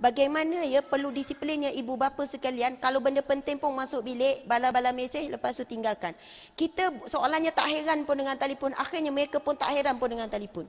Bagaimana ya perlu disiplinnya ibu bapa sekalian kalau benda penting pun masuk bilik, bala-bala mesej lepas tu tinggalkan. Kita soalannya tak heran pun dengan telefon, akhirnya mereka pun tak heran pun dengan telefon.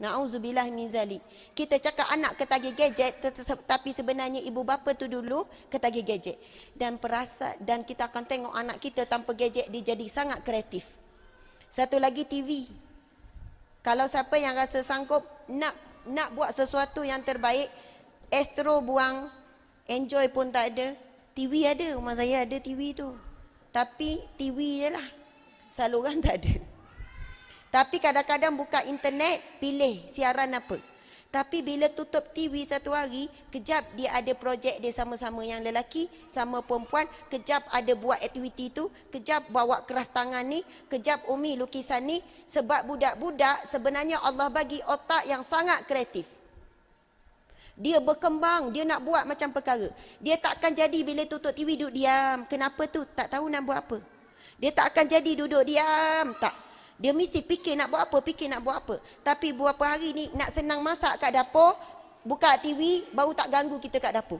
Nauzubillah min zalik. Kita cakap anak ketagih gadget tetapi sebenarnya ibu bapa tu dulu ketagih gadget. Dan perasa dan kita akan tengok anak kita tanpa gadget dia jadi sangat kreatif. Satu lagi TV. Kalau siapa yang rasa sanggup nak nak buat sesuatu yang terbaik, Astro buang, Enjoy pun tak ada. TV ada, rumah saya ada TV tu. Tapi TV je lah. Saluran tak ada. Tapi kadang-kadang buka internet, pilih siaran apa. Tapi bila tutup TV satu hari, kejap dia ada projek dia sama-sama yang lelaki, sama perempuan, kejap ada buat aktiviti tu, kejap bawa kerah tangan ni, kejap umi lukisan ni. Sebab budak-budak sebenarnya Allah bagi otak yang sangat kreatif. Dia berkembang, dia nak buat macam perkara. Dia takkan jadi bila tutup TV duduk diam. Kenapa tu? Tak tahu nak buat apa. Dia takkan jadi duduk diam. Tak. Dia mesti fikir nak buat apa, fikir nak buat apa. Tapi beberapa hari ni nak senang masak kat dapur, buka TV baru tak ganggu kita kat dapur.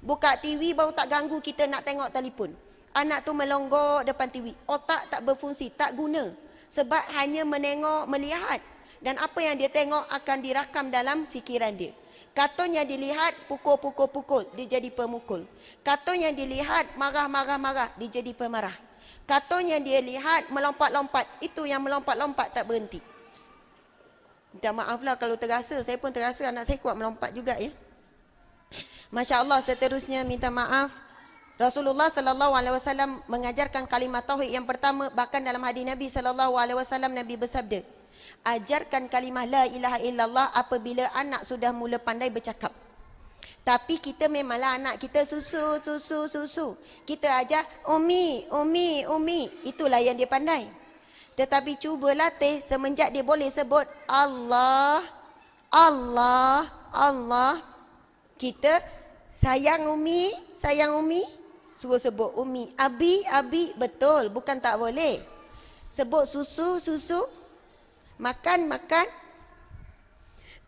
Buka TV baru tak ganggu kita nak tengok telefon. Anak tu melonggok depan TV. Otak tak berfungsi, tak guna. Sebab hanya menengok, melihat. Dan apa yang dia tengok akan dirakam dalam fikiran dia. Katun yang dilihat pukul-pukul-pukul, dia jadi pemukul. Katun yang dilihat marah-marah-marah, dia jadi pemarah. Katun yang dia lihat melompat-lompat, itu yang melompat-lompat tak berhenti. Minta maaflah kalau terasa, saya pun terasa anak saya kuat melompat juga ya. Masya Allah seterusnya minta maaf. Rasulullah sallallahu alaihi wasallam mengajarkan kalimat tauhid yang pertama bahkan dalam hadis Nabi sallallahu alaihi wasallam Nabi bersabda, ajarkan kalimah la ilaha illallah apabila anak sudah mula pandai bercakap. Tapi kita memanglah anak kita susu, susu, susu. Kita ajar, umi, umi, umi. Itulah yang dia pandai. Tetapi cuba latih semenjak dia boleh sebut Allah, Allah, Allah. Kita sayang umi, sayang umi. Suruh sebut umi. Abi, abi, betul. Bukan tak boleh. Sebut susu, susu makan makan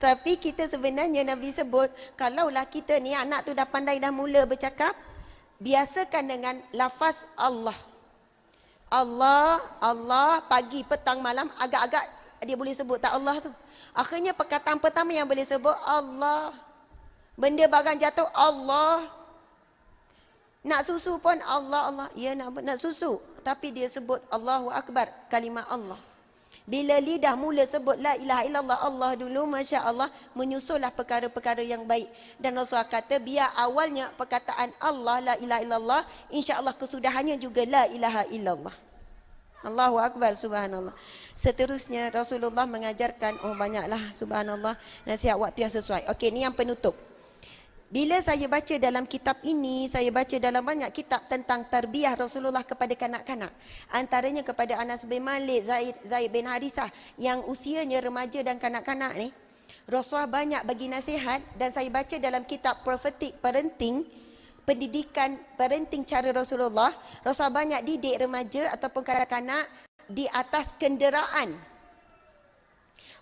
tapi kita sebenarnya Nabi sebut kalaulah kita ni anak tu dah pandai dah mula bercakap biasakan dengan lafaz Allah Allah Allah pagi petang malam agak-agak dia boleh sebut tak Allah tu akhirnya perkataan pertama yang boleh sebut Allah benda barang jatuh Allah nak susu pun Allah Allah ya nak nak susu tapi dia sebut Allahu akbar kalimah Allah bila lidah mula sebut la ilaha illallah Allah dulu masya Allah menyusulah perkara-perkara yang baik. Dan Rasulullah kata biar awalnya perkataan Allah la ilaha illallah insya Allah kesudahannya juga la ilaha illallah. Allahu Akbar subhanallah. Seterusnya Rasulullah mengajarkan oh banyaklah subhanallah nasihat waktu yang sesuai. Okey ni yang penutup. Bila saya baca dalam kitab ini, saya baca dalam banyak kitab tentang tarbiyah Rasulullah kepada kanak-kanak. Antaranya kepada Anas bin Malik, Zaid, Zaid bin Harisah yang usianya remaja dan kanak-kanak ni. Rasulullah banyak bagi nasihat dan saya baca dalam kitab Prophetic Parenting pendidikan parenting cara Rasulullah, Rasulullah banyak didik remaja ataupun kanak-kanak di atas kenderaan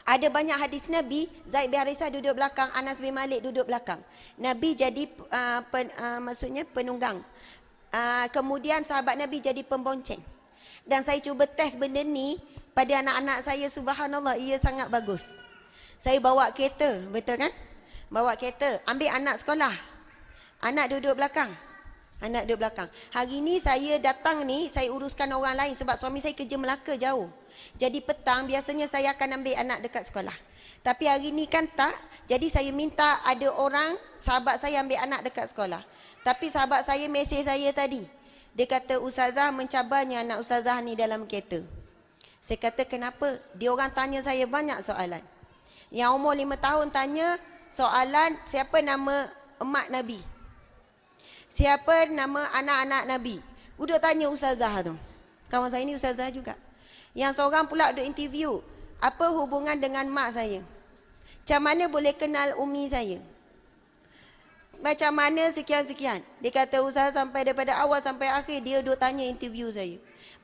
ada banyak hadis Nabi, Zaid bin Harisah duduk belakang, Anas bin Malik duduk belakang. Nabi jadi uh, pen, uh, maksudnya penunggang. Uh, kemudian sahabat Nabi jadi pembonceng. Dan saya cuba test benda ni pada anak-anak saya subhanallah ia sangat bagus. Saya bawa kereta, betul kan? Bawa kereta, ambil anak sekolah. Anak duduk belakang. Anak dia belakang. Hari ni saya datang ni, saya uruskan orang lain sebab suami saya kerja Melaka jauh. Jadi petang biasanya saya akan ambil anak dekat sekolah. Tapi hari ni kan tak, jadi saya minta ada orang sahabat saya ambil anak dekat sekolah. Tapi sahabat saya mesej saya tadi. Dia kata Ustazah mencabarnya anak Ustazah ni dalam kereta. Saya kata kenapa? Dia orang tanya saya banyak soalan. Yang umur lima tahun tanya soalan siapa nama emak Nabi. Nabi. Siapa nama anak-anak Nabi? Udah tanya Ustazah tu. Kawan saya ni Ustazah juga. Yang seorang pula duk interview. Apa hubungan dengan mak saya? Macam mana boleh kenal umi saya? Macam mana sekian-sekian? Dia kata Ustazah sampai daripada awal sampai akhir dia duk tanya interview saya.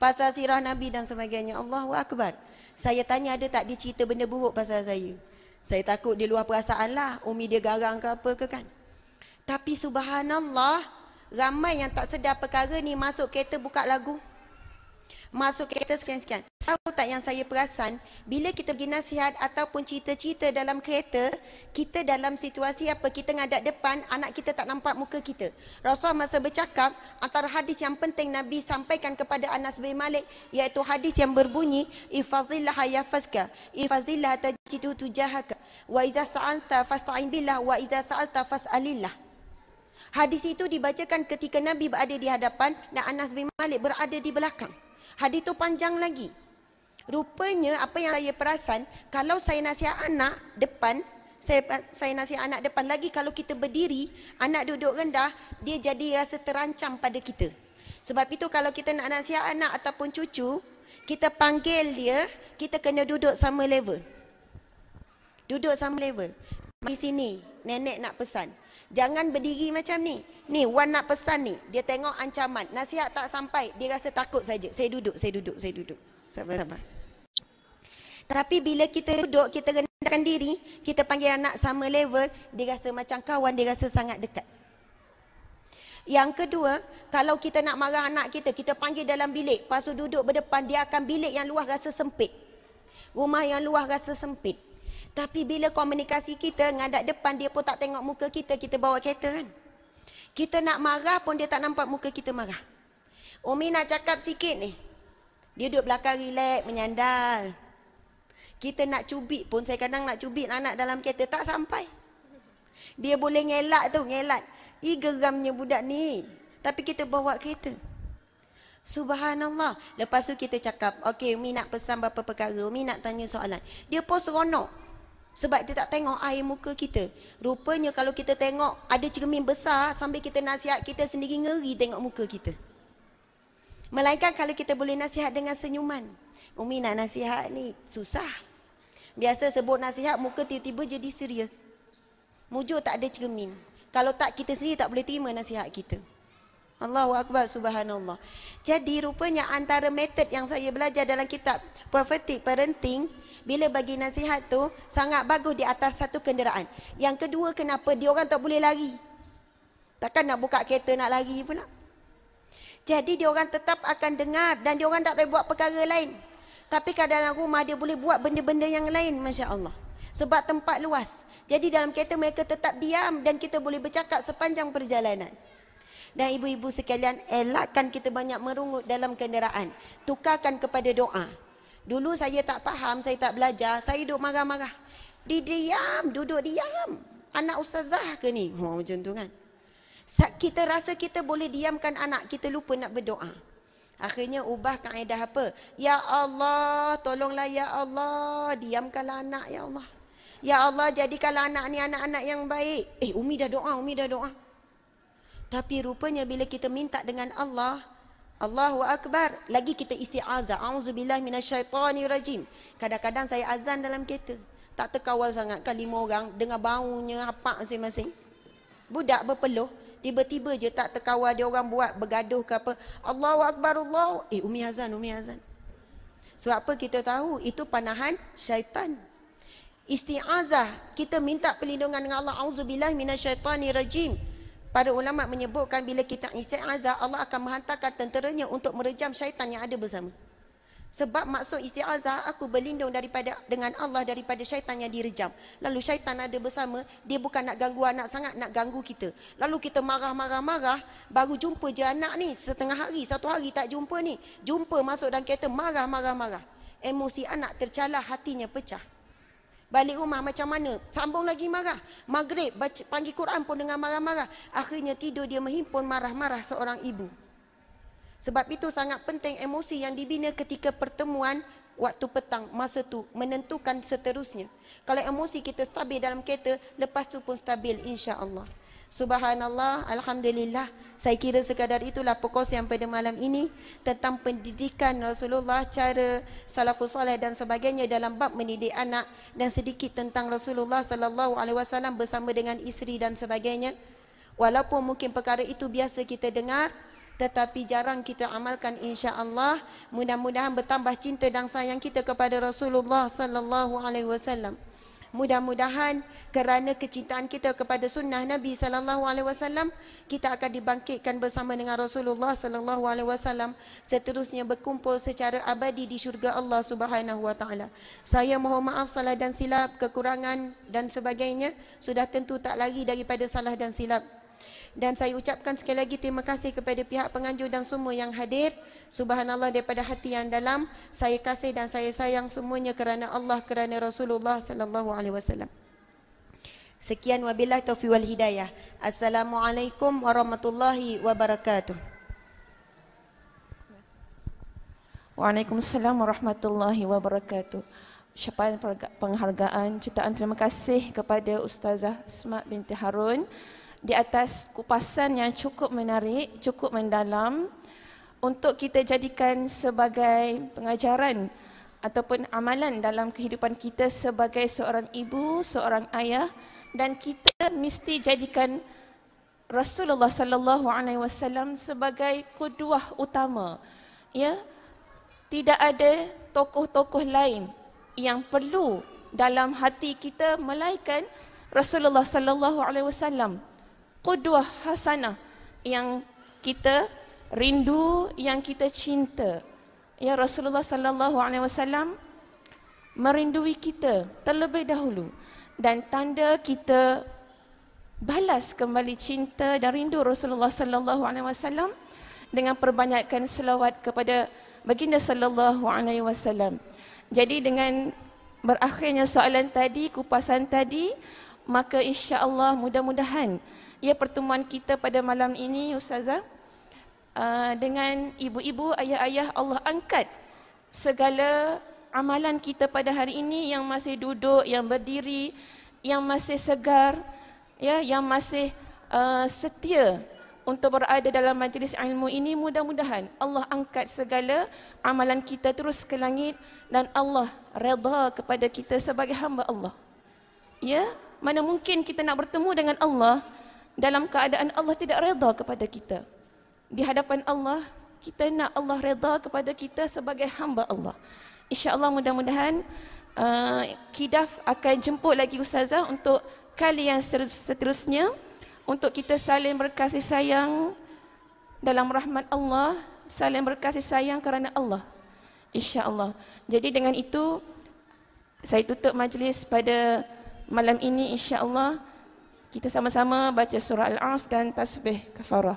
Pasal sirah Nabi dan sebagainya. Allahu Akbar. Saya tanya ada tak dia cerita benda buruk pasal saya? Saya takut dia luar perasaan lah. Umi dia garang ke apa ke kan? Tapi subhanallah, Ramai yang tak sedar perkara ni masuk kereta buka lagu. Masuk kereta sekian-sekian. Tahu tak yang saya perasan, bila kita pergi nasihat ataupun cerita-cerita dalam kereta, kita dalam situasi apa, kita ngadap depan, anak kita tak nampak muka kita. Rasulullah masa bercakap, antara hadis yang penting Nabi sampaikan kepada Anas bin Malik, iaitu hadis yang berbunyi, Ifazillah hayafazka, Ifazillah tajidu tujahaka, Wa izah sa'alta fasta'in Wa izah sa'alta fas'alillah. Hadis itu dibacakan ketika Nabi berada di hadapan dan Anas bin Malik berada di belakang. Hadis itu panjang lagi. Rupanya apa yang saya perasan, kalau saya nasihat anak depan, saya, saya nasihat anak depan lagi kalau kita berdiri, anak duduk rendah, dia jadi rasa terancam pada kita. Sebab itu kalau kita nak nasihat anak ataupun cucu, kita panggil dia, kita kena duduk sama level. Duduk sama level. Di sini, nenek nak pesan. Jangan berdiri macam ni. Ni Wan nak pesan ni. Dia tengok ancaman. Nasihat tak sampai. Dia rasa takut saja. Saya duduk, saya duduk, saya duduk. Sabar-sabar. Tapi bila kita duduk, kita rendahkan diri, kita panggil anak sama level, dia rasa macam kawan, dia rasa sangat dekat. Yang kedua, kalau kita nak marah anak kita, kita panggil dalam bilik. Pasu duduk berdepan, dia akan bilik yang luas rasa sempit. Rumah yang luas rasa sempit. Tapi bila komunikasi kita ngadap depan dia pun tak tengok muka kita kita bawa kereta kan. Kita nak marah pun dia tak nampak muka kita marah. Umi nak cakap sikit ni. Dia duduk belakang relax, menyandar. Kita nak cubit pun, saya kadang nak cubit anak dalam kereta, tak sampai. Dia boleh ngelak tu, ngelak. I, geramnya budak ni. Tapi kita bawa kereta. Subhanallah. Lepas tu kita cakap, okay Umi nak pesan berapa perkara, Umi nak tanya soalan. Dia pun seronok. Sebab dia tak tengok air muka kita. Rupanya kalau kita tengok ada cermin besar sambil kita nasihat kita sendiri ngeri tengok muka kita. Melainkan kalau kita boleh nasihat dengan senyuman. Umi nak nasihat ni susah. Biasa sebut nasihat muka tiba-tiba jadi serius. Mujur tak ada cermin. Kalau tak kita sendiri tak boleh terima nasihat kita. Allahu Akbar Subhanallah. Jadi rupanya antara method yang saya belajar dalam kitab Prophetic Parenting, bila bagi nasihat tu, sangat bagus di atas satu kenderaan. Yang kedua kenapa? Dia orang tak boleh lari. Takkan nak buka kereta nak lari pula. Jadi dia orang tetap akan dengar dan dia orang tak boleh buat perkara lain. Tapi kadang-kadang rumah dia boleh buat benda-benda yang lain, Masya Allah. Sebab tempat luas. Jadi dalam kereta mereka tetap diam dan kita boleh bercakap sepanjang perjalanan. Dan ibu-ibu sekalian, elakkan kita banyak merungut dalam kenderaan. Tukarkan kepada doa. Dulu saya tak faham, saya tak belajar, saya duduk marah-marah. diam, duduk diam. Anak ustazah ke ni? Oh, macam tu kan? Kita rasa kita boleh diamkan anak, kita lupa nak berdoa. Akhirnya ubah kaedah apa? Ya Allah, tolonglah Ya Allah, diamkanlah anak Ya Allah. Ya Allah, jadikanlah anak ni anak-anak yang baik. Eh, Umi dah doa, Umi dah doa. Tapi rupanya bila kita minta dengan Allah, Allahu Akbar, lagi kita isti'azah, auzubillah minasyaitanirajim. Kadang-kadang saya azan dalam kereta. Tak terkawal sangat kan lima orang dengan baunya apa masing-masing. Budak berpeluh, tiba-tiba je tak terkawal dia orang buat bergaduh ke apa. Allahu Akbar, Allah. Eh, umi azan, umi azan. Sebab apa kita tahu? Itu panahan syaitan. Isti'azah, kita minta perlindungan dengan Allah. Auzubillah minasyaitanirajim. rajim. Para ulama menyebutkan bila kita isi azab Allah akan menghantarkan tenteranya untuk merejam syaitan yang ada bersama. Sebab maksud istiazah aku berlindung daripada dengan Allah daripada syaitan yang direjam. Lalu syaitan ada bersama, dia bukan nak ganggu anak sangat, nak ganggu kita. Lalu kita marah-marah-marah, baru jumpa je anak ni setengah hari, satu hari tak jumpa ni. Jumpa masuk dalam kereta marah-marah-marah. Emosi anak tercalah, hatinya pecah balik rumah macam mana sambung lagi marah maghrib baca, panggil Quran pun dengan marah-marah akhirnya tidur dia menghimpun marah-marah seorang ibu sebab itu sangat penting emosi yang dibina ketika pertemuan waktu petang masa tu menentukan seterusnya kalau emosi kita stabil dalam kereta lepas tu pun stabil insya-Allah Subhanallah, Alhamdulillah Saya kira sekadar itulah pokos yang pada malam ini Tentang pendidikan Rasulullah Cara salafus salih dan sebagainya Dalam bab mendidik anak Dan sedikit tentang Rasulullah Sallallahu Alaihi Wasallam Bersama dengan isteri dan sebagainya Walaupun mungkin perkara itu biasa kita dengar tetapi jarang kita amalkan insya-Allah mudah-mudahan bertambah cinta dan sayang kita kepada Rasulullah sallallahu alaihi wasallam Mudah-mudahan kerana kecintaan kita kepada sunnah Nabi sallallahu alaihi wasallam kita akan dibangkitkan bersama dengan Rasulullah sallallahu alaihi wasallam seterusnya berkumpul secara abadi di syurga Allah Subhanahu wa taala. Saya mohon maaf salah dan silap, kekurangan dan sebagainya sudah tentu tak lari daripada salah dan silap. Dan saya ucapkan sekali lagi terima kasih kepada pihak penganjur dan semua yang hadir. Subhanallah daripada hati yang dalam saya kasih dan saya sayang semuanya kerana Allah kerana Rasulullah sallallahu alaihi wasallam. Sekian wabillah taufiq wal hidayah. Assalamualaikum warahmatullahi wabarakatuh. Waalaikumsalam warahmatullahi wabarakatuh. Syapaan penghargaan, jutaan terima kasih kepada Ustazah Asma binti Harun di atas kupasan yang cukup menarik, cukup mendalam untuk kita jadikan sebagai pengajaran ataupun amalan dalam kehidupan kita sebagai seorang ibu, seorang ayah dan kita mesti jadikan Rasulullah sallallahu alaihi wasallam sebagai kuduah utama. Ya. Tidak ada tokoh-tokoh lain yang perlu dalam hati kita melainkan Rasulullah sallallahu alaihi wasallam. Kuduah hasanah yang kita rindu yang kita cinta. Ya Rasulullah sallallahu alaihi wasallam merindui kita terlebih dahulu dan tanda kita balas kembali cinta dan rindu Rasulullah sallallahu alaihi wasallam dengan perbanyakkan selawat kepada baginda sallallahu alaihi wasallam. Jadi dengan berakhirnya soalan tadi, kupasan tadi, maka insya-Allah mudah-mudahan ya pertemuan kita pada malam ini ustazah Uh, dengan ibu-ibu, ayah-ayah Allah angkat segala amalan kita pada hari ini yang masih duduk, yang berdiri, yang masih segar, ya, yang masih uh, setia untuk berada dalam majlis ilmu ini mudah-mudahan Allah angkat segala amalan kita terus ke langit dan Allah redha kepada kita sebagai hamba Allah. Ya, mana mungkin kita nak bertemu dengan Allah dalam keadaan Allah tidak redha kepada kita di hadapan Allah kita nak Allah redha kepada kita sebagai hamba Allah. Insya Allah mudah-mudahan uh, Kidaf akan jemput lagi Ustazah untuk kali yang seterusnya untuk kita saling berkasih sayang dalam rahmat Allah, saling berkasih sayang kerana Allah. Insya Allah. Jadi dengan itu, saya tutup majlis pada malam ini Insya Allah Kita sama-sama baca surah Al-As dan tasbih kafarah.